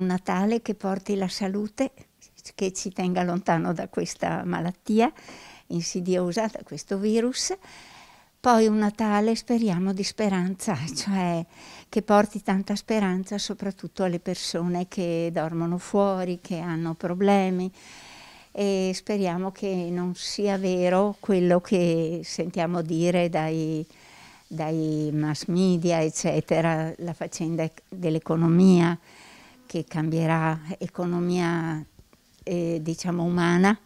Un Natale che porti la salute, che ci tenga lontano da questa malattia insidiosa, da questo virus. Poi un Natale, speriamo, di speranza, cioè che porti tanta speranza soprattutto alle persone che dormono fuori, che hanno problemi e speriamo che non sia vero quello che sentiamo dire dai, dai mass media, eccetera, la faccenda dell'economia che cambierà economia eh, diciamo umana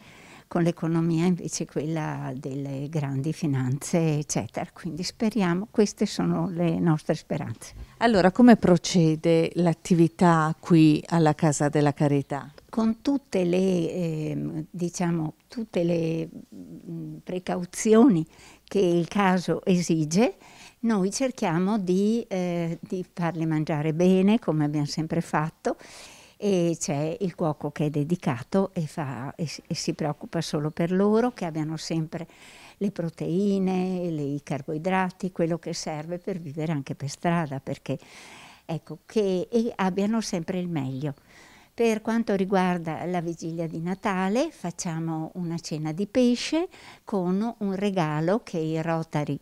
con l'economia invece quella delle grandi finanze, eccetera. Quindi speriamo, queste sono le nostre speranze. Allora, come procede l'attività qui alla Casa della Carità? Con tutte le, eh, diciamo, tutte le mh, mm, precauzioni che il caso esige, noi cerchiamo di, eh, di farle mangiare bene, come abbiamo sempre fatto, e c'è il cuoco che è dedicato e, fa, e, e si preoccupa solo per loro, che abbiano sempre le proteine, le, i carboidrati, quello che serve per vivere anche per strada, perché ecco, che abbiano sempre il meglio. Per quanto riguarda la vigilia di Natale facciamo una cena di pesce con un regalo che i Rotary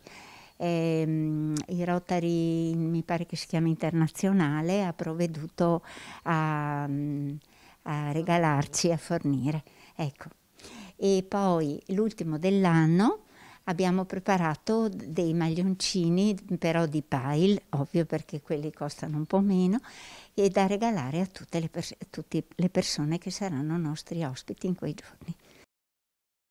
eh, i Rotary, mi pare che si chiama internazionale, ha provveduto a, a regalarci, a fornire. Ecco. E poi l'ultimo dell'anno abbiamo preparato dei maglioncini però di pile, ovvio perché quelli costano un po' meno, e da regalare a tutte le, pers- tutte le persone che saranno nostri ospiti in quei giorni.